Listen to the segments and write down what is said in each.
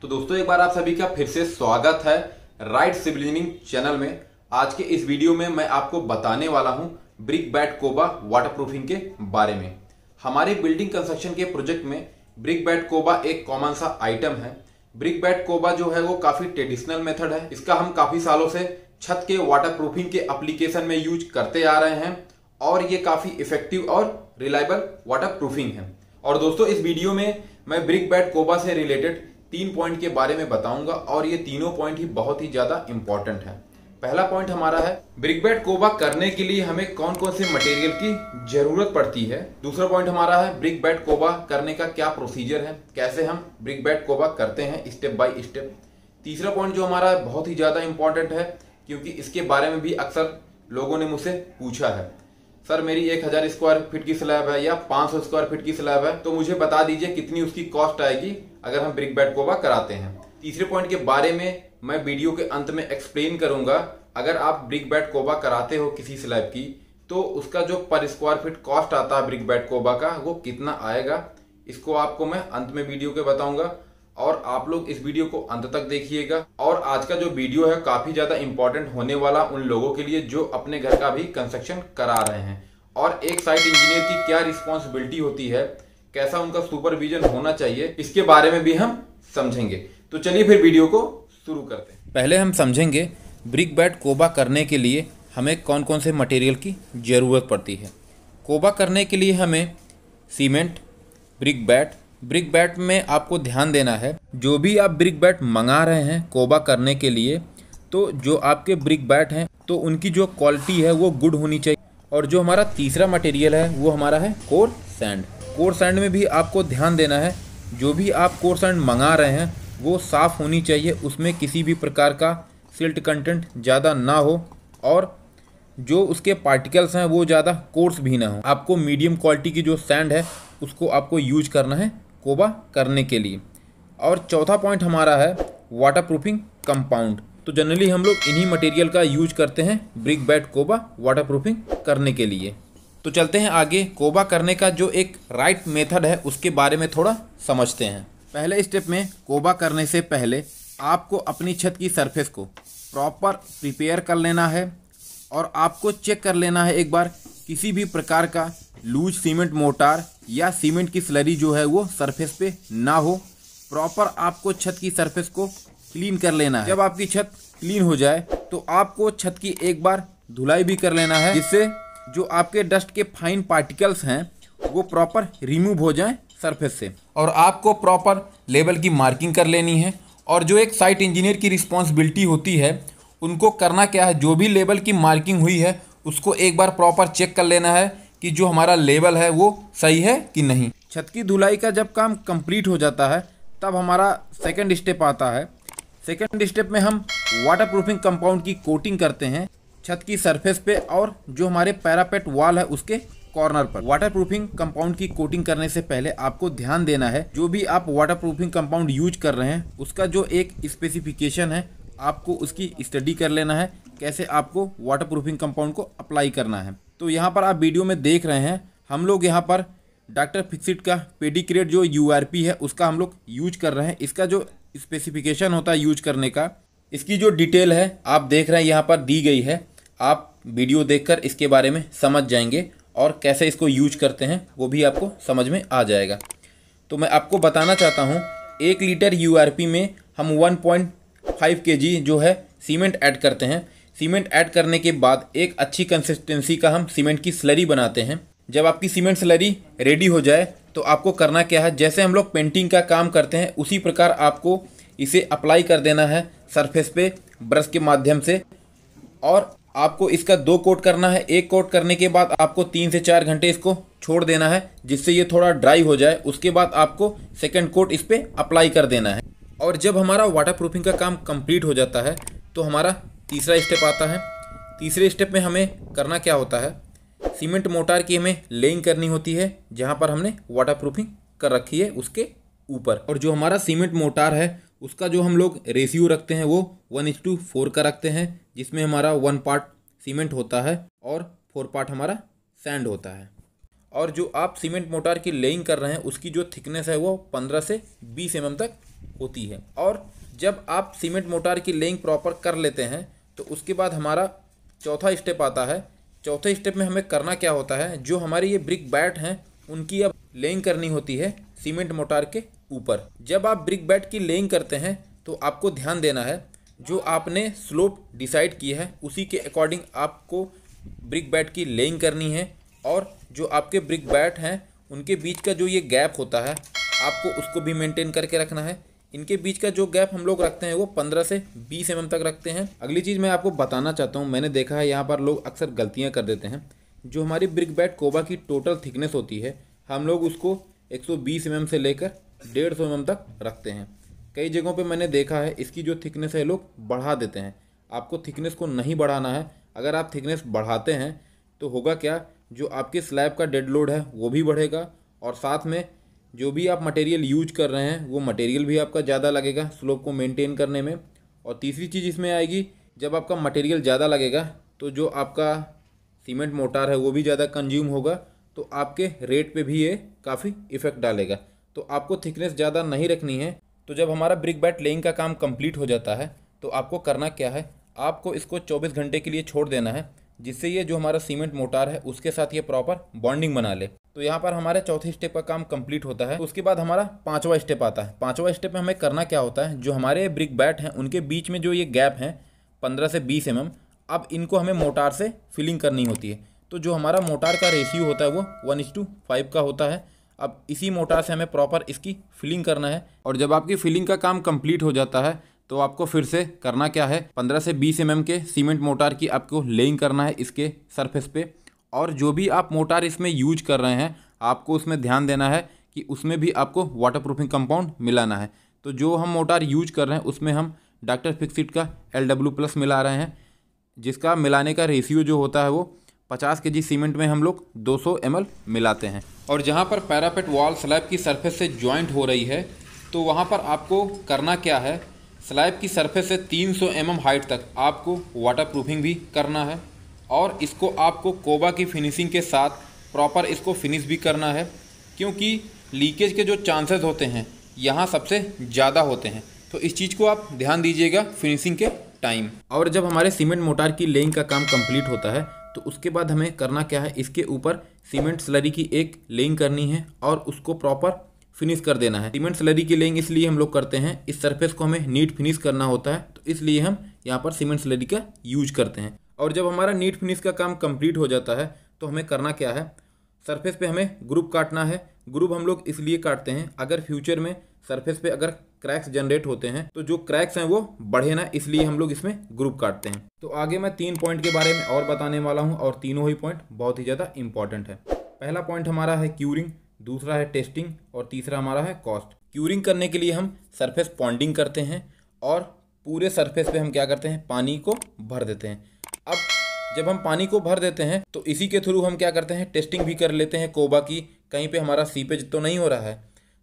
तो दोस्तों एक बार आप सभी का फिर से स्वागत है राइट सिविल इंजीनियरिंग चैनल में आज के इस वीडियो में मैं आपको बताने वाला हूं brickbat coba waterproofing के बारे में हमारे बिल्डिंग कंस्ट्रक्शन के प्रोजेक्ट में ब्रिक बैट कोबा एक कॉमन सा आइटम है ब्रिक बैट कोबा जो है वो काफी ट्रेडिशनल मेथड है इसका हम काफी सालों से छत के वाटर प्रूफिंग के अप्लीकेशन में यूज करते आ रहे हैं और ये काफी इफेक्टिव और रिलायबल वाटर प्रूफिंग है और दोस्तों इस वीडियो में मैं ब्रिक बैट कोबा से रिलेटेड तीन पॉइंट के बारे में बताऊंगा और ये तीनों पॉइंट ही बहुत ही ज्यादा इंपॉर्टेंट है पहला पॉइंट हमारा है ब्रिकबेड कोबा करने के लिए हमें कौन कौन से मटेरियल की जरूरत पड़ती है दूसरा पॉइंट हमारा है ब्रिक बैट कोबा करने का क्या प्रोसीजर है कैसे हम ब्रिक बैट कोबा करते हैं स्टेप बाय स्टेप तीसरा पॉइंट जो हमारा है बहुत ही ज़्यादा इंपॉर्टेंट है क्योंकि इसके बारे में भी अक्सर लोगों ने मुझसे पूछा है सर मेरी एक हज़ार स्क्वायर फीट की स्लैब है या पांच सौ स्क्वायर फीट की स्लैब है तो मुझे बता दीजिए कितनी उसकी कॉस्ट आएगी अगर हम ब्रिक बैट कोबा कराते हैं तीसरे पॉइंट के बारे में मैं वीडियो के अंत में एक्सप्लेन करूंगा अगर आप ब्रिक बैट कोबा कराते हो किसी स्लैब की तो उसका जो पर स्क्वायर फीट कॉस्ट आता है ब्रिक बैट कोबा का वो कितना आएगा इसको आपको मैं अंत में वीडियो के बताऊंगा और आप लोग इस वीडियो को अंत तक देखिएगा और आज का जो वीडियो है काफी ज्यादा इंपॉर्टेंट होने वाला उन लोगों के लिए जो अपने घर का भी कंस्ट्रक्शन करा रहे हैं और एक साइट इंजीनियर की क्या रिस्पॉन्सिबिलिटी होती है कैसा उनका सुपरविजन होना चाहिए इसके बारे में भी हम समझेंगे तो चलिए फिर वीडियो को शुरू करते हैं पहले हम समझेंगे ब्रिक बैट कोबा करने के लिए हमें कौन कौन से मटेरियल की ज़रूरत पड़ती है कोबा करने के लिए हमें cement brickbat brickbat में आपको ध्यान देना है जो भी आप ब्रिक बैट मंगा रहे हैं कोबा करने के लिए तो जो आपके ब्रिक बैट हैं तो उनकी जो क्वालिटी है वो गुड होनी चाहिए और जो हमारा तीसरा मटेरियल है वो हमारा है कोर सैंड कोर्स एंड में भी आपको ध्यान देना है जो भी आप कोर्स एंड मंगा रहे हैं वो साफ़ होनी चाहिए उसमें किसी भी प्रकार का सिल्ट कंटेंट ज़्यादा ना हो और जो उसके पार्टिकल्स हैं वो ज़्यादा कोर्स भी ना हो आपको मीडियम क्वालिटी की जो सैंड है उसको आपको यूज करना है कोबा करने के लिए और चौथा पॉइंट हमारा है वाटर प्रूफिंग कंपाउंड तो जनरली हम लोग इन्हीं मटेरियल का यूज करते हैं brickbat coba waterproofing करने के लिए तो चलते हैं आगे कोबा करने का जो एक राइट मेथड है उसके बारे में थोड़ा समझते हैं पहले स्टेप में कोबा करने से पहले आपको अपनी छत की सरफेस को प्रॉपर प्रिपेयर कर लेना है और आपको चेक कर लेना है एक बार किसी भी प्रकार का लूज सीमेंट मोटार या सीमेंट की स्लरी जो है वो सरफेस पे ना हो प्रॉपर आपको छत की सरफेस को क्लीन कर लेना है जब आपकी छत क्लीन हो जाए तो आपको छत की एक बार धुलाई भी कर लेना है जिससे जो आपके डस्ट के फाइन पार्टिकल्स हैं वो प्रॉपर रिमूव हो जाएं सरफेस से और आपको प्रॉपर लेवल की मार्किंग कर लेनी है और जो एक साइट इंजीनियर की रिस्पॉन्सिबिलिटी होती है उनको करना क्या है जो भी लेवल की मार्किंग हुई है उसको एक बार प्रॉपर चेक कर लेना है कि जो हमारा लेवल है वो सही है कि नहीं छत की धुलाई का जब काम कंप्लीट हो जाता है तब हमारा सेकेंड स्टेप आता है सेकेंड स्टेप में हम वाटर प्रूफिंग कंपाउंड की कोटिंग करते हैं छत की सरफेस पे और जो हमारे पैरापेट वॉल है उसके कॉर्नर पर वाटर प्रूफिंग कंपाउंड की कोटिंग करने से पहले आपको ध्यान देना है जो भी आप वाटर प्रूफिंग कंपाउंड यूज कर रहे हैं उसका जो एक स्पेसिफिकेशन है आपको उसकी स्टडी कर लेना है कैसे आपको वाटर प्रूफिंग कंपाउंड को अप्लाई करना है तो यहाँ पर आप वीडियो में देख रहे हैं हम लोग यहाँ पर डॉक्टर फिक्सिट का पेडिक्रेट जो यू है उसका हम लोग यूज कर रहे हैं इसका जो स्पेसिफिकेशन होता है यूज करने का इसकी जो डिटेल है आप देख रहे हैं यहाँ पर दी गई है आप वीडियो देखकर इसके बारे में समझ जाएंगे और कैसे इसको यूज करते हैं वो भी आपको समझ में आ जाएगा तो मैं आपको बताना चाहता हूँ एक लीटर यू में हम वन पॉइंट जो है सीमेंट ऐड करते हैं सीमेंट ऐड करने के बाद एक अच्छी कंसिस्टेंसी का हम सीमेंट की स्लरी बनाते हैं जब आपकी सीमेंट स्लरी रेडी हो जाए तो आपको करना क्या है जैसे हम लोग पेंटिंग का काम करते हैं उसी प्रकार आपको इसे अप्लाई कर देना है सरफेस पे ब्रश के माध्यम से और आपको इसका दो कोट करना है एक कोट करने के बाद आपको तीन से चार घंटे इसको छोड़ देना है जिससे ये थोड़ा ड्राई हो जाए उसके बाद आपको सेकेंड कोट इस पर अप्लाई कर देना है और जब हमारा वाटर प्रूफिंग का काम कंप्लीट हो जाता है तो हमारा तीसरा स्टेप आता है तीसरे स्टेप में हमें करना क्या होता है सीमेंट मोटार की हमें लेइंग करनी होती है जहाँ पर हमने वाटर प्रूफिंग कर रखी है उसके ऊपर और जो हमारा सीमेंट मोटार है उसका जो हम लोग रेशियो रखते हैं वो वन इज टू फोर का रखते हैं जिसमें हमारा वन पार्ट सीमेंट होता है और फोर पार्ट हमारा सैंड होता है और जो आप सीमेंट मोटार की लेइंग कर रहे हैं उसकी जो थिकनेस है वो पंद्रह से बीस एम mm तक होती है और जब आप सीमेंट मोटार की लेइंग प्रॉपर कर लेते हैं तो उसके बाद हमारा चौथा स्टेप आता है चौथे स्टेप में हमें करना क्या होता है जो हमारे ये ब्रिक बैट हैं उनकी अब लेइंग करनी होती है सीमेंट मोटार के ऊपर जब आप ब्रिक बैट की लेइंग करते हैं तो आपको ध्यान देना है जो आपने स्लोप डिसाइड की है उसी के अकॉर्डिंग आपको ब्रिक बैट की लेइंग करनी है और जो आपके ब्रिक बैट हैं उनके बीच का जो ये गैप होता है आपको उसको भी मेंटेन करके रखना है इनके बीच का जो गैप हम लोग रखते हैं वो पंद्रह से बीस एम तक रखते हैं अगली चीज़ मैं आपको बताना चाहता हूँ मैंने देखा है यहाँ पर लोग अक्सर गलतियाँ कर देते हैं जो हमारी ब्रिक बैट कोबा की टोटल थिकनेस होती है हम लोग उसको 120 सौ से लेकर डेढ़ सौ तक रखते हैं कई जगहों पे मैंने देखा है इसकी जो थिकनेस है लोग बढ़ा देते हैं आपको थिकनेस को नहीं बढ़ाना है अगर आप थिकनेस बढ़ाते हैं तो होगा क्या जो आपके स्लैब का डेड लोड है वो भी बढ़ेगा और साथ में जो भी आप मटेरियल यूज कर रहे हैं वो मटेरियल भी आपका ज़्यादा लगेगा स्लोप को मेनटेन करने में और तीसरी चीज़ इसमें आएगी जब आपका मटेरियल ज़्यादा लगेगा तो जो आपका सीमेंट मोटार है वो भी ज़्यादा कंज्यूम होगा तो आपके रेट पे भी ये काफ़ी इफ़ेक्ट डालेगा तो आपको थिकनेस ज़्यादा नहीं रखनी है तो जब हमारा ब्रिक बैट लेइंग का काम कंप्लीट हो जाता है तो आपको करना क्या है आपको इसको 24 घंटे के लिए छोड़ देना है जिससे ये जो हमारा सीमेंट मोटार है उसके साथ ये प्रॉपर बॉन्डिंग बना ले तो यहाँ पर हमारे चौथे स्टेप का काम कंप्लीट होता है उसके बाद हमारा पाँचवा स्टेप आता है पाँचवा स्टेप में हमें करना क्या होता है जो हमारे ब्रिक बैट हैं उनके बीच में जो ये गैप हैं पंद्रह से बीस एम mm, अब इनको हमें मोटार से फिलिंग करनी होती है तो जो हमारा मोटार का रेशियो होता है वो वन इस टू फाइव का होता है अब इसी मोटार से हमें प्रॉपर इसकी फिलिंग करना है और जब आपकी फिलिंग का काम कंप्लीट हो जाता है तो आपको फिर से करना क्या है 15 से 20 एम mm के सीमेंट मोटार की आपको लेइंग करना है इसके सरफेस पे और जो भी आप मोटार इसमें यूज कर रहे हैं आपको उसमें ध्यान देना है कि उसमें भी आपको वाटर प्रूफिंग कंपाउंड मिलाना है तो जो हम मोटार यूज कर रहे हैं उसमें हम डॉक्टर फिक्सिट का एल डब्ल्यू प्लस मिला रहे हैं जिसका मिलाने का रेशियो जो होता है वो 50 के सीमेंट में हम लोग 200 सौ मिलाते हैं और जहाँ पर पैरापेट वॉल स्लैब की सरफेस से ज्वाइंट हो रही है तो वहाँ पर आपको करना क्या है स्लैब की सरफेस से 300 सौ mm हाइट तक आपको वाटर प्रूफिंग भी करना है और इसको आपको कोबा की फिनिशिंग के साथ प्रॉपर इसको फिनिश भी करना है क्योंकि लीकेज के जो चांसेस होते हैं यहाँ सबसे ज़्यादा होते हैं तो इस चीज़ को आप ध्यान दीजिएगा फिनिशिंग के टाइम और जब हमारे सीमेंट मोटार की लेइंग का काम कंप्लीट होता है तो उसके बाद हमें करना क्या है इसके ऊपर सीमेंट स्लरी की एक लेइंग करनी है और उसको प्रॉपर फिनिश कर देना है सीमेंट स्लरी की लेइंग इसलिए हम लोग करते हैं इस सरफेस को हमें नीट फिनिश करना होता है तो इसलिए हम यहाँ पर सीमेंट स्लरी का यूज करते हैं और जब हमारा नीट फिनिश का काम कम्प्लीट हो जाता है तो हमें करना क्या है सरफेस पर हमें ग्रुप काटना है ग्रुप हम लोग इसलिए काटते हैं अगर फ्यूचर में सरफेस पे अगर क्रैक्स जनरेट होते हैं तो जो क्रैक्स हैं वो बढ़े ना इसलिए हम लोग इसमें ग्रुप काटते हैं तो आगे मैं तीन पॉइंट के बारे में और बताने वाला हूँ और तीनों ही पॉइंट बहुत ही ज़्यादा इंपॉर्टेंट है पहला पॉइंट हमारा है क्यूरिंग दूसरा है टेस्टिंग और तीसरा हमारा है कॉस्ट क्यूरिंग करने के लिए हम सरफेस पॉन्डिंग करते हैं और पूरे सरफेस पे हम क्या करते हैं पानी को भर देते हैं अब जब हम पानी को भर देते हैं तो इसी के थ्रू हम क्या करते हैं टेस्टिंग भी कर लेते हैं कोबा की कहीं पे हमारा सीपेज तो नहीं हो रहा है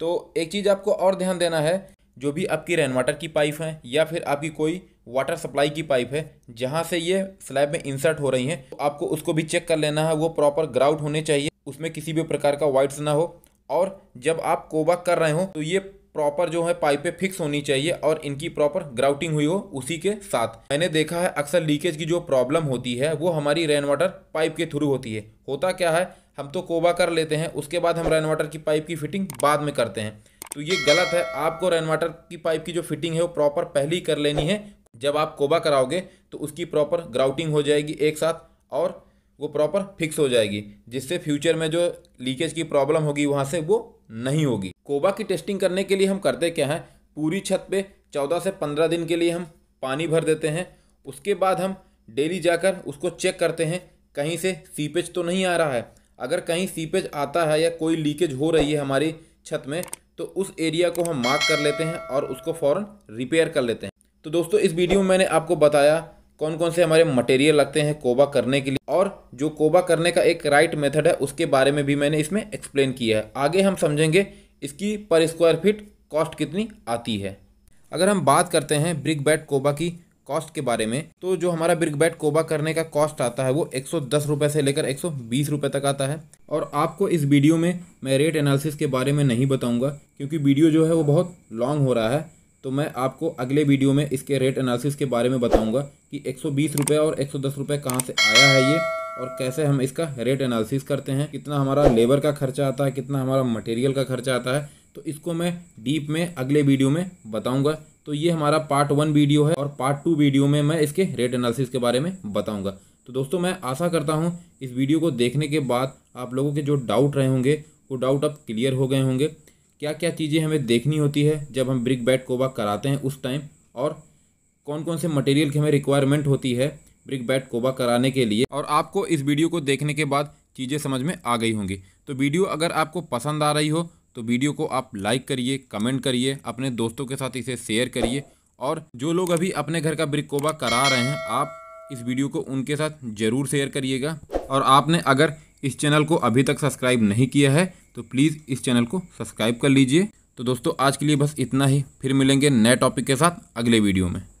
तो एक चीज़ आपको और ध्यान देना है जो भी आपकी रेन वाटर की पाइप है या फिर आपकी कोई वाटर सप्लाई की पाइप है जहाँ से ये स्लैब में इंसर्ट हो रही हैं तो आपको उसको भी चेक कर लेना है वो प्रॉपर ग्राउट होने चाहिए उसमें किसी भी प्रकार का वाइट्स ना हो और जब आप कोबा कर रहे हो तो ये प्रॉपर जो है पाइपें फिक्स होनी चाहिए और इनकी प्रॉपर ग्राउटिंग हुई हो उसी के साथ मैंने देखा है अक्सर लीकेज की जो प्रॉब्लम होती है वो हमारी रेन वाटर पाइप के थ्रू होती है होता क्या है हम तो कोबा कर लेते हैं उसके बाद हम रेन वाटर की पाइप की फिटिंग बाद में करते हैं तो ये गलत है आपको रेन वाटर की पाइप की जो फिटिंग है वो प्रॉपर पहले ही कर लेनी है जब आप कोबा कराओगे तो उसकी प्रॉपर ग्राउटिंग हो जाएगी एक साथ और वो प्रॉपर फिक्स हो जाएगी जिससे फ्यूचर में जो लीकेज की प्रॉब्लम होगी वहाँ से वो नहीं होगी कोबा की टेस्टिंग करने के लिए हम करते क्या हैं पूरी छत पे 14 से 15 दिन के लिए हम पानी भर देते हैं उसके बाद हम डेली जाकर उसको चेक करते हैं कहीं से सीपेज तो नहीं आ रहा है अगर कहीं सीपेज आता है या कोई लीकेज हो रही है हमारी छत में तो उस एरिया को हम मार्क कर लेते हैं और उसको फ़ौर रिपेयर कर लेते हैं तो दोस्तों इस वीडियो में मैंने आपको बताया कौन कौन से हमारे मटेरियल लगते हैं कोबा करने के लिए और जो कोबा करने का एक राइट मेथड है उसके बारे में भी मैंने इसमें एक्सप्लेन किया है आगे हम समझेंगे इसकी पर स्क्वायर फीट कॉस्ट कितनी आती है अगर हम बात करते हैं ब्रिक बैट कोबा की कॉस्ट के बारे में तो जो हमारा बिग बैट कोबा करने का कॉस्ट आता है वो एक सौ से लेकर एक सौ तक आता है और आपको इस वीडियो में मैं रेट एनालिसिस के बारे में नहीं बताऊँगा क्योंकि वीडियो जो है वो बहुत लॉन्ग हो रहा है तो मैं आपको अगले वीडियो में इसके रेट एनालिसिस के बारे में बताऊंगा कि एक सौ और एक सौ कहाँ से आया है ये और कैसे हम इसका रेट एनालिसिस करते हैं कितना हमारा लेबर का खर्चा आता है कितना हमारा मटेरियल का खर्चा आता है तो इसको मैं डीप में अगले वीडियो में बताऊंगा तो ये हमारा पार्ट वन वीडियो है और पार्ट टू वीडियो में मैं इसके रेट एनालिसिस के बारे में बताऊंगा तो दोस्तों मैं आशा करता हूँ इस वीडियो को देखने के बाद आप लोगों के जो डाउट रहे होंगे वो डाउट अब क्लियर हो गए होंगे क्या क्या चीज़ें हमें देखनी होती है जब हम ब्रिक बैट कोबा कराते हैं उस टाइम और कौन कौन से मटेरियल की हमें रिक्वायरमेंट होती है ब्रिक बैट कोबा कराने के लिए और आपको इस वीडियो को देखने के बाद चीज़ें समझ में आ गई होंगी तो वीडियो अगर आपको पसंद आ रही हो तो वीडियो को आप लाइक करिए कमेंट करिए अपने दोस्तों के साथ इसे शेयर करिए और जो लोग अभी अपने घर का ब्रिक कोबा करा रहे हैं आप इस वीडियो को उनके साथ ज़रूर शेयर करिएगा और आपने अगर इस चैनल को अभी तक सब्सक्राइब नहीं किया है तो प्लीज़ इस चैनल को सब्सक्राइब कर लीजिए तो दोस्तों आज के लिए बस इतना ही फिर मिलेंगे नए टॉपिक के साथ अगले वीडियो में